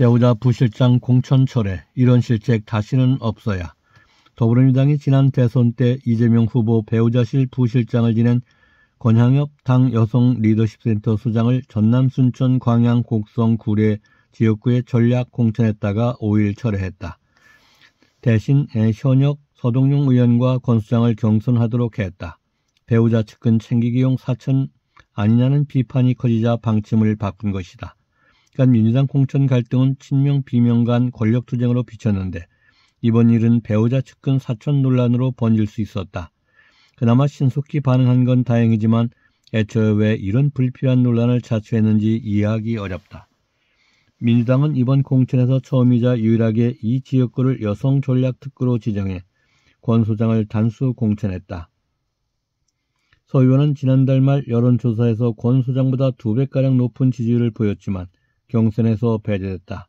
배우자 부실장 공천 철회 이런 실책 다시는 없어야 더불어민주당이 지난 대선 때 이재명 후보 배우자실 부실장을 지낸 권향엽 당 여성 리더십센터 소장을 전남 순천 광양 곡성 구례 지역구에 전략 공천했다가 5일 철회했다. 대신 현역 서동용 의원과 권 수장을 경선하도록 했다. 배우자 측근 챙기기용 사천 아니냐는 비판이 커지자 방침을 바꾼 것이다. 그러니 민주당 공천 갈등은 친명 비명 간 권력 투쟁으로 비쳤는데 이번 일은 배우자 측근 사촌 논란으로 번질 수 있었다. 그나마 신속히 반응한 건 다행이지만 애초에 왜 이런 불필요한 논란을 자초했는지 이해하기 어렵다. 민주당은 이번 공천에서 처음이자 유일하게 이 지역구를 여성 전략 특구로 지정해 권 소장을 단수 공천했다. 서 의원은 지난달 말 여론조사에서 권 소장보다 두 배가량 높은 지지율을 보였지만 경선에서 배제됐다.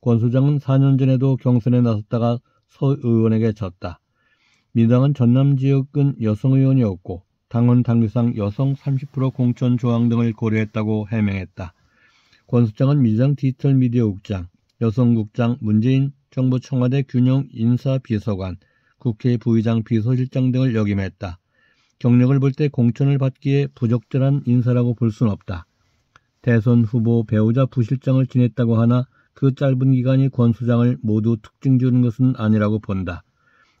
권 소장은 4년 전에도 경선에 나섰다가 서 의원에게 졌다. 민당은 전남 지역은 여성 의원이었고 당헌 당규상 여성 30% 공천 조항 등을 고려했다고 해명했다. 권 소장은 민당 디지털 미디어 국장, 여성국장, 문재인 정부 청와대 균형 인사 비서관, 국회 부의장 비서실장 등을 역임했다. 경력을 볼 때 공천을 받기에 부적절한 인사라고 볼 수는 없다. 대선 후보 배우자 부실장을 지냈다고 하나 그 짧은 기간이 권 수장을 모두 특징 주는 것은 아니라고 본다.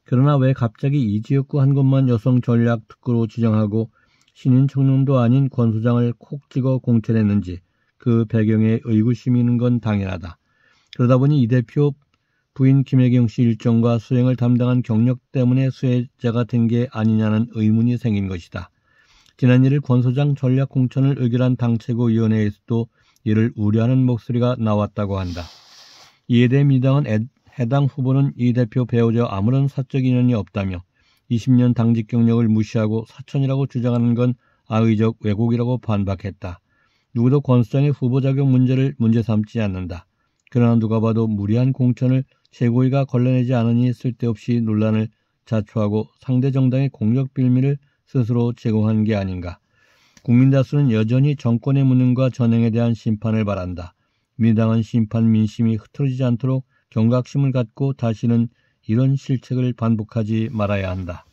그러나 왜 갑자기 이 지역구 한 곳만 여성 전략 특구로 지정하고 신인 청렴도 아닌 권 수장을 콕 찍어 공천했는지 그 배경에 의구심이 있는 건 당연하다. 그러다 보니 이 대표 부인 김혜경 씨 일정과 수행을 담당한 경력 때문에 수혜자가 된 게 아니냐는 의문이 생긴 것이다. 지난 1일 권 소장 전략 공천을 의결한 당 최고위원회에서도 이를 우려하는 목소리가 나왔다고 한다. 이에 대해 미당은 애, 해당 후보는 이 대표 배우자 아무런 사적 인연이 없다며 20년 당직 경력을 무시하고 사천이라고 주장하는 건 아의적 왜곡이라고 반박했다. 누구도 권 소장의 후보 자격 문제를 문제 삼지 않는다. 그러나 누가 봐도 무리한 공천을 최고위가 걸러내지 않으니 쓸데없이 논란을 자초하고 상대 정당의 공격 빌미를 스스로 제공한 게 아닌가. 국민 다수는 여전히 정권의 무능과 전행에 대한 심판을 바란다. 민당은 심판 민심이 흐트러지지 않도록 경각심을 갖고 다시는 이런 실책을 반복하지 말아야 한다.